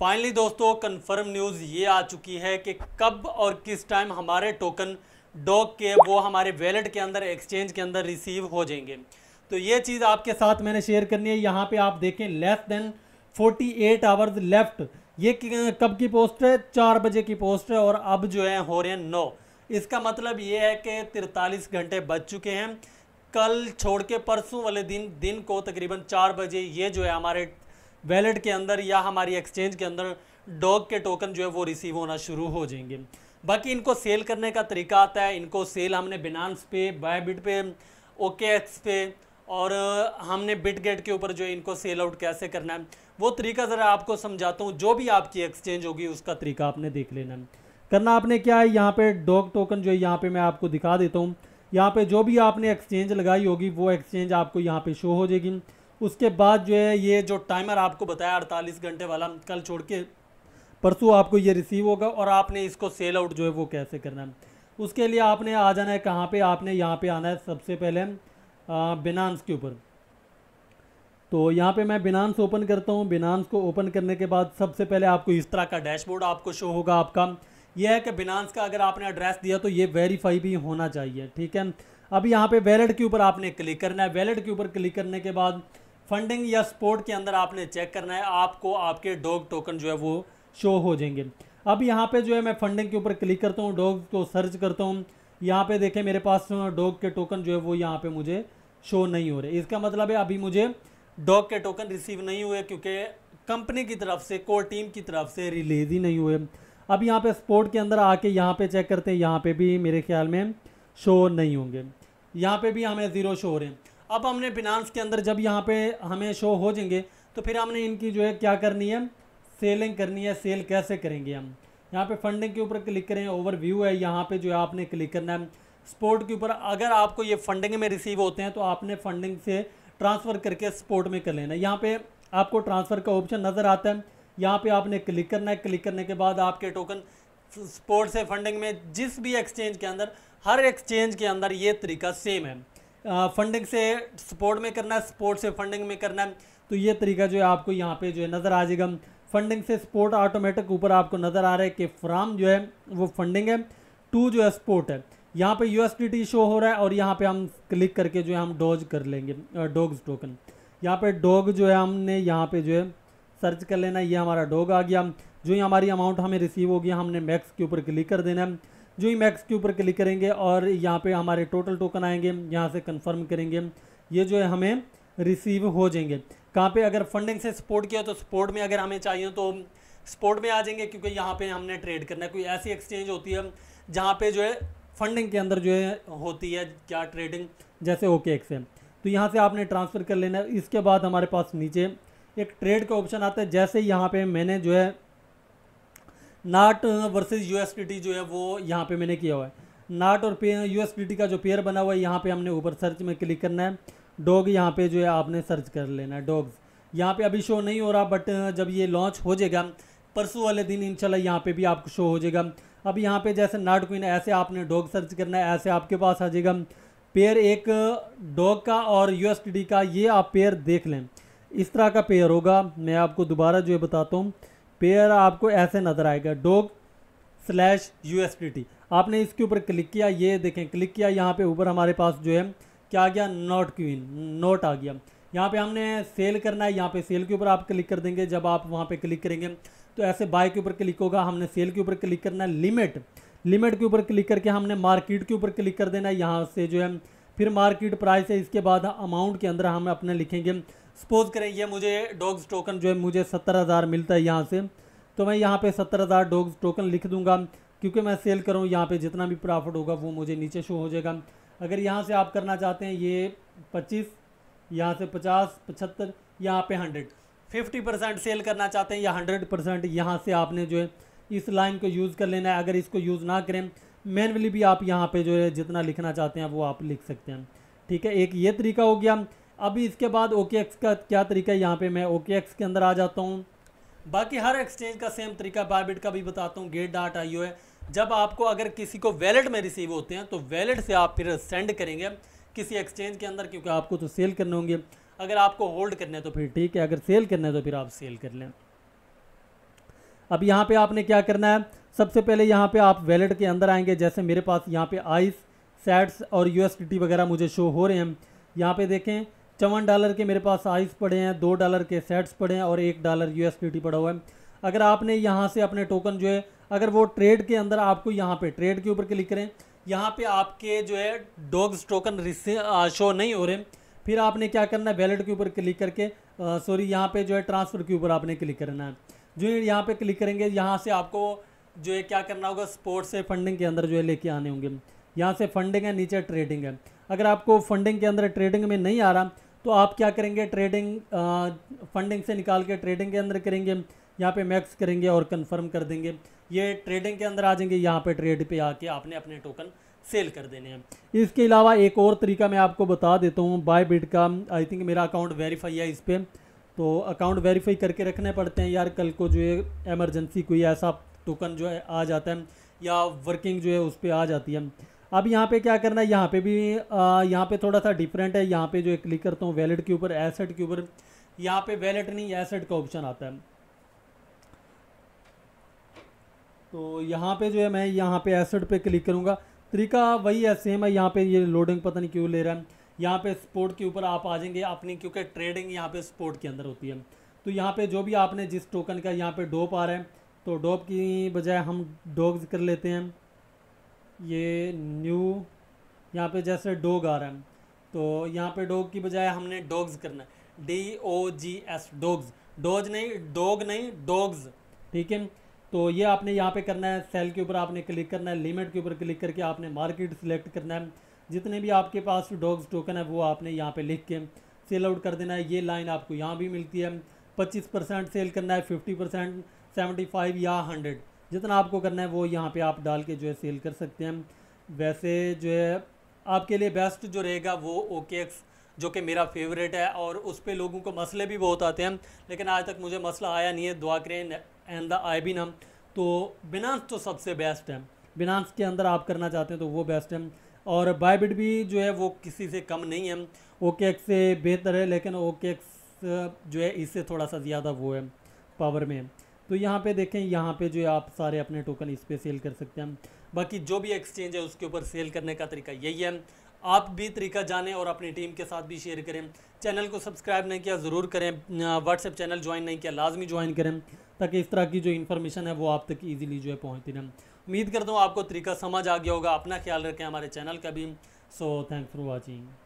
finally दोस्तों confirm news ये आ चुकी है कि कब और किस टाइम हमारे टोकन डॉग के वो हमारे वैलेट के अंदर एक्सचेंज के अंदर रिसीव हो जाएंगे तो ये चीज़ आपके साथ मैंने शेयर करनी है यहाँ पे आप देखें लेस देन 48 आवर्स लेफ्ट ये कब की पोस्ट है चार बजे की पोस्ट है और अब जो है हो रहे हैं नौ इसका मतलब ये है कि तिरतालीस घंटे बच चुके हैं कल छोड़ के परसों वाले दिन दिन को तकरीबन चार बजे ये जो है हमारे वैलेट के अंदर या हमारी एक्सचेंज के अंदर डॉग के टोकन जो है वो रिसीव होना शुरू हो जाएंगे बाकी इनको सेल करने का तरीका आता है इनको सेल हमने बिनान्स पे बायबिट पे ओके एक्स पे और हमने बिट गेट के ऊपर जो है इनको सेल आउट कैसे करना है वो तरीका ज़रा आपको समझाता हूँ जो भी आपकी एक्सचेंज होगी उसका तरीका आपने देख लेना है करना आपने क्या है यहाँ पे डॉग टोकन जो है यहाँ पे मैं आपको दिखा देता हूँ यहाँ पे जो भी आपने एक्सचेंज लगाई होगी वो एक्सचेंज आपको यहाँ पे शो हो जाएगी उसके बाद जो है ये जो टाइमर आपको बताया अड़तालीस घंटे वाला कल छोड़ के परसों आपको ये रिसीव होगा और आपने इसको सेल आउट जो है वो कैसे करना है उसके लिए आपने आ जाना है कहाँ पे आपने यहाँ पे आना है सबसे पहले बिनानस के ऊपर तो यहाँ पे मैं बिनानस ओपन करता हूँ बिनांस को ओपन करने के बाद सबसे पहले आपको इस तरह का डैशबोर्ड आपको शो होगा आपका यह है कि बिनानस का अगर आपने एड्रेस दिया तो ये वेरीफाई भी होना चाहिए ठीक है अब यहाँ पर वैलेट के ऊपर आपने क्लिक करना है वैलेट के ऊपर क्लिक करने के बाद फंडिंग या सपोर्ट के अंदर आपने चेक करना है आपको आपके डॉग टोकन जो है वो शो हो जाएंगे अब यहाँ पे जो है मैं फंडिंग के ऊपर क्लिक करता हूँ डॉग को सर्च करता हूँ यहाँ पे देखें मेरे पास डॉग के टोकन जो है वो यहाँ पे मुझे शो नहीं हो रहे इसका मतलब है अभी मुझे डॉग के टोकन रिसीव नहीं हुए क्योंकि कंपनी की तरफ से कोर टीम की तरफ से रिलीज ही नहीं हुए अब यहाँ पे स्पोर्ट के अंदर आके यहाँ पे चेक करते हैं यहाँ पे भी मेरे ख्याल में शो नहीं होंगे यहाँ पे भी हमें ज़ीरो शो हो रहे हैं अब हमने फिनांस के अंदर जब यहाँ पे हमें शो हो जाएंगे तो फिर हमने इनकी जो है क्या करनी है सेलिंग करनी है सेल कैसे करेंगे हम यहाँ पे फंडिंग के ऊपर क्लिक करें ओवरव्यू है यहाँ पे जो है आपने क्लिक करना है स्पोर्ट के ऊपर अगर आपको ये फंडिंग में रिसीव होते हैं तो आपने फंडिंग से ट्रांसफ़र करके स्पोर्ट में कर लेना है यहाँ पर आपको ट्रांसफ़र का ऑप्शन नज़र आता है यहाँ पर आपने क्लिक करना है क्लिक करने के बाद आपके टोकन स्पोर्ट से फंडिंग में जिस भी एक्सचेंज के अंदर हर एक्सचेंज के अंदर ये तरीका सेम है फंडिंग से सपोर्ट में करना है सपोर्ट से फंडिंग में करना है तो ये तरीका जो है आपको यहाँ पे जो है नज़र आ जाएगा फंडिंग से सपोर्ट ऑटोमेटिक ऊपर आपको नज़र आ रहा है कि फ्राम जो है वो फंडिंग है टू जो है सपोर्ट है यहाँ पे यू शो हो रहा है और यहाँ पे हम क्लिक करके जो है हम डोज कर लेंगे डोग्स टोकन यहाँ पे डोग जो है हमने यहाँ पे जो है सर्च कर लेना ये हमारा डोग आ गया जो ही हमारी अमाउंट हमें रिसीव होगी हमने मैक्स के ऊपर क्लिक कर देना है जो ही मैक्स के ऊपर क्लिक करेंगे और यहाँ पे हमारे टोटल टोकन आएंगे यहाँ से कंफर्म करेंगे ये जो है हमें रिसीव हो जाएंगे कहाँ पे अगर फंडिंग से सपोर्ट किया तो सपोर्ट में अगर हमें चाहिए तो सपोर्ट में आ जाएंगे क्योंकि यहाँ पे हमने ट्रेड करना है कोई ऐसी एक्सचेंज होती है जहाँ पे जो है फंडिंग के अंदर जो है होती है क्या ट्रेडिंग जैसे ओके एक्स है तो यहाँ से आपने ट्रांसफ़र कर लेना है इसके बाद हमारे पास नीचे एक ट्रेड का ऑप्शन आता है जैसे यहाँ पर मैंने जो है नाट वर्सेज यूएसडीटी जो है वो यहाँ पे मैंने किया हुआ है नाट और यूएसडीटी का जो पेयर बना हुआ है यहाँ पे हमने ऊपर सर्च में क्लिक करना है डॉग यहाँ पे जो है आपने सर्च कर लेना है डॉग्स यहाँ पे अभी शो नहीं हो रहा बट जब ये लॉन्च हो जाएगा परसों वाले दिन इनशाला यहाँ पर भी आपको शो हो जाएगा अब यहाँ पर जैसे नाट क्वीन ऐसे आपने डॉग सर्च करना है ऐसे आपके पास आ जाएगा पेयर एक डॉग का और यू का ये आप पेयर देख लें इस तरह का पेयर होगा मैं आपको दोबारा जो है बताता हूँ पेयर आपको ऐसे नज़र आएगा डोग स्लैश यू आपने इसके ऊपर क्लिक किया ये देखें क्लिक किया यहाँ पे ऊपर हमारे पास जो है क्या आ गया नोट क्वीन नोट आ गया यहाँ पे हमने सेल करना है यहाँ पे सेल के ऊपर आप क्लिक कर देंगे जब आप वहाँ पे क्लिक करेंगे तो ऐसे बाय के ऊपर क्लिक होगा हमने सेल के ऊपर क्लिक करना है लिमिट लिमिट के ऊपर क्लिक करके हमने मार्केट के ऊपर क्लिक कर देना है यहाँ से जो है फिर मार्केट प्राइस है इसके बाद अमाउंट के अंदर हम अपने लिखेंगे सपोज़ करें ये मुझे डॉग्स टोकन जो है मुझे सत्तर हज़ार मिलता है यहाँ से तो मैं यहाँ पे सत्तर हज़ार डॉग्स टोकन लिख दूंगा क्योंकि मैं सेल करूँ यहाँ पे जितना भी प्रॉफिट होगा वो मुझे नीचे शो हो जाएगा अगर यहाँ से आप करना चाहते हैं ये पच्चीस यहाँ से पचास पचहत्तर यहाँ पे हंड्रेड फिफ्टी परसेंट सेल करना चाहते हैं या हंड्रेड परसेंट यहाँ से आपने जो है इस लाइन को यूज़ कर लेना है अगर इसको यूज़ ना करें मैनवली भी आप यहाँ पर जो है जितना लिखना चाहते हैं वो आप लिख सकते हैं ठीक है एक ये तरीका हो गया अभी इसके बाद ओ के एक्स का क्या तरीका है यहाँ पे मैं ओ के एक्स के अंदर आ जाता हूँ बाकी हर एक्सचेंज का सेम तरीका बायबिट का भी बताता हूँ गेट डाट आई है जब आपको अगर किसी को वैलेट में रिसीव होते हैं तो वैलेट से आप फिर सेंड करेंगे किसी एक्सचेंज के अंदर क्योंकि आपको तो सेल करने होंगे अगर आपको होल्ड करने तो फिर ठीक है अगर सेल करना है तो फिर आप सेल कर लें अब यहाँ पर आपने क्या करना है सबसे पहले यहाँ पर आप वैलेट के अंदर आएंगे जैसे मेरे पास यहाँ पर आइस सैट्स और यू वगैरह मुझे शो हो रहे हैं यहाँ पर देखें चौवन डॉलर के मेरे पास आइस पड़े हैं दो डॉलर के सेट्स पड़े हैं और एक डॉलर यू पड़ा हुआ है अगर आपने यहाँ से अपने टोकन जो है अगर वो ट्रेड के अंदर आपको यहाँ पे ट्रेड के ऊपर क्लिक करें यहाँ पे आपके जो है डॉग्स टोकन शो नहीं हो रहे फिर आपने क्या करना है वैलेट के ऊपर क्लिक करके सॉरी यहाँ पे जो है ट्रांसफ़र के ऊपर आपने क्लिक करना है जो यहाँ पे क्लिक करेंगे यहाँ से आपको जो है क्या करना होगा स्पोर्ट्स से फंडिंग के अंदर जो है लेके आने होंगे यहाँ से फंडिंग है नीचे ट्रेडिंग है अगर आपको फंडिंग के अंदर ट्रेडिंग में नहीं आ रहा तो आप क्या करेंगे ट्रेडिंग फंडिंग से निकाल के ट्रेडिंग के अंदर करेंगे यहाँ पे मैक्स करेंगे और कंफर्म कर देंगे ये ट्रेडिंग के अंदर आ जाएंगे यहाँ पे ट्रेड पे आके आपने अपने टोकन सेल कर देने हैं इसके अलावा एक और तरीका मैं आपको बता देता हूँ बाय बिट का आई थिंक मेरा अकाउंट वेरीफाई है इस पर तो अकाउंट वेरीफाई करके रखने पड़ते हैं यार कल को जो है एमरजेंसी कोई ऐसा टोकन जो है आ जाता है या वर्किंग जो है उस पर आ जाती है अब यहाँ पे क्या करना है यहाँ पे भी यहाँ पे थोड़ा सा डिफरेंट है यहाँ पे जो क्लिक करता हूँ वैलेट के ऊपर एसेट के ऊपर यहाँ पे वैलेट नहीं एसेट का ऑप्शन आता है तो यहाँ पे जो है मैं यहाँ पे एसेट पे क्लिक करूँगा तरीका वही है सेम है यहाँ पे ये लोडिंग पता नहीं क्यों ले रहा है यहाँ पे स्पोर्ट के ऊपर आप आ जाएंगे अपनी क्योंकि ट्रेडिंग यहाँ पे स्पोर्ट के अंदर होती है तो यहाँ पे जो भी आपने जिस टोकन का यहाँ पे डोप आ रहा है तो डोप की बजाय हम डोग्स कर लेते हैं ये न्यू यहाँ पे जैसे डोग आ रहा है तो यहाँ पे डोग की बजाय हमने डॉग्स करना है D O G S dogs doge नहीं डोग नहीं डॉग्स ठीक है तो ये आपने यहाँ पे करना है सेल के ऊपर आपने क्लिक करना है लिमिट के ऊपर क्लिक करके आपने मार्केट सिलेक्ट करना है जितने भी आपके पास डॉग्स टोकन है वो आपने यहाँ पे लिख के सेल आउट कर देना है ये लाइन आपको यहाँ भी मिलती है पच्चीस परसेंट सेल करना है फिफ्टी परसेंट सेवेंटी फाइव या हंड्रेड जितना आपको करना है वो यहाँ पे आप डाल के जो है सेल कर सकते हैं वैसे जो है आपके लिए बेस्ट जो रहेगा वो ओके एक्स जो कि मेरा फेवरेट है और उस पर लोगों को मसले भी बहुत आते हैं लेकिन आज तक मुझे मसला आया नहीं है दुआ करें एंड द आई बिन तो बिनास तो सबसे बेस्ट है बिनास के अंदर आप करना चाहते हैं तो वो बेस्ट है और बायबिट भी जो है वो किसी से कम नहीं है ओके एक्स से बेहतर है लेकिन ओके एक्स जो है इससे थोड़ा सा ज़्यादा वो है पावर में तो यहाँ पे देखें यहाँ पे जो आप सारे अपने टोकन इस पर सेल कर सकते हैं बाकी जो भी एक्सचेंज है उसके ऊपर सेल करने का तरीका यही है आप भी तरीका जानें और अपनी टीम के साथ भी शेयर करें चैनल को सब्सक्राइब नहीं किया ज़रूर करें व्हाट्सएप चैनल ज्वाइन नहीं किया लाजमी ज्वाइन करें ताकि इस तरह की जो इन्फॉर्मेशन है वो आप तक ईजिली जो है पहुँचती रहें उम्मीद करता हूँ आपको तरीका समझ आ गया होगा अपना ख्याल रखें हमारे चैनल का भी सो थैंक्स फॉर वॉचिंग